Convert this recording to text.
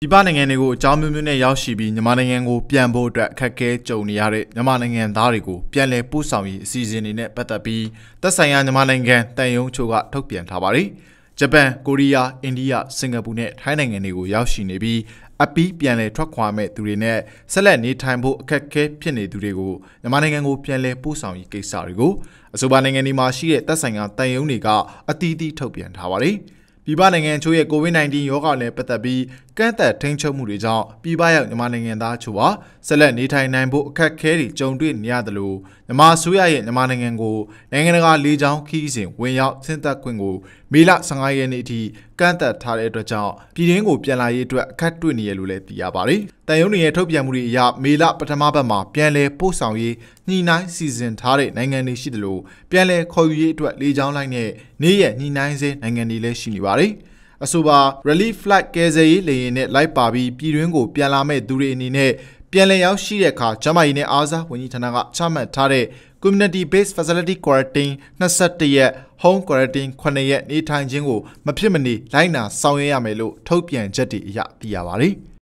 ပြည်ပနိုင်ငံတွေကိုအကြောင်းမျိုးမျိုးနဲ့ရောက်ရှိပြီးမြန်မာနိုင်ငံကိုပြန်ဖို့အတွက်အခက်အခဲကြုံနေရတဲ့မြန်မာနိုင်ငံသားတွေကိုပြန်လည်ပို့ဆောင်ရေးအစီအစဉ်တွေနဲ့ပတ်သက်ပြီးသက်ဆိုင်ရာမြန်မာနိုင်ငံတန်ယုံချို့ကထုတ်ပြန်ထားပါတယ်။ဂျပန်၊ကိုရီးယား၊အိန္ဒိယ၊စင်ကာပူနဲ့ထိုင်းနိုင်ငံတွေကိုရောက်ရှိနေပြီးအပီးပြန်လည်ထွက်ခွာမဲ့သူတွေနဲ့ဆက်လက်နေထိုင်ဖို့အခက်အခဲဖြစ်နေသူတွေကိုမြန်မာနိုင်ငံကိုပြန်လည်ပို့ဆောင်ရေးကိစ္စတွေကိုအဆိုပါနိုင်ငံတွေမှာရှိတဲ့သက်ဆိုင်ရာတန်ယုံတွေကအသီးသီးထုတ်ပြန်ထားပါတယ်။ပြည်ပနိုင်ငံချို့ရဲ့ COVID-19 ရောဂါနဲ့ပတ်သက်ပြီးကန့်သက်ထိန်းချုပ်မှုတွေကြောင့်ပြည်ပရောက်မြန်မာနိုင်ငံသားချို့ဟာဆက်လက်နေထိုင်နိုင်ဖို့အခက်အခဲတွေကြုံတွေ့နေရတယ်လို့မြန်မာအစိုးရရဲ့မြန်မာနိုင်ငံကိုနိုင်ငံတကာလေကြောင်းခီးစဉ်ဝင်ရောက်ဆင့်သက်ခွင့်ကိုမေလ15ရက်နေ့အထိကန့်သက်ထားတဲ့အတွက်ကြောင့်ပြည်တွင်းကို ပြန်လာရေးအတွက်အခက်တွေ့နေရလို့လည်းသိရပါတယ်။တန်ယုံတွေရဲ့ထုတ်ပြန်မှုတွေအရမေလပထမပတ်မှာပြန်လည်ပို့ဆောင်ရေးညှိနှိုင်းစီစဉ်ထားတဲ့နိုင်ငံတွေရှိတယ်လို့ပြန်လည်ခေါ်ယူရေးအတွက်လေကြောင်းလိုင်းနဲ့နေ့ရက်ညှိနှိုင်းစေနိုင်ငံတွေလည်းရှိနေပါတယ်။အဆိုပါ relief flight ကယ်ဆယ်ရေးလေယာဉ်နဲ့လိုက်ပါပြီးပြည်တွင်းကိုပြန်လာမဲ့သူတွေအနေနဲ့ပြန်လည်ရောက်ရှိတဲ့အခါဂျမိုင်းနဲ့အားစားဝန်ကြီးဌာနကချမှတ်ထားတဲ့ community based facility quarantine 21ရက် home quarantine 9ရက်နေထိုင်ခြင်းကိုမဖြစ်မနေလိုက်နာဆောင်ရွက်ရမယ်လို့ထုတ်ပြန်ချက်တွေအရသိရပါဗျ။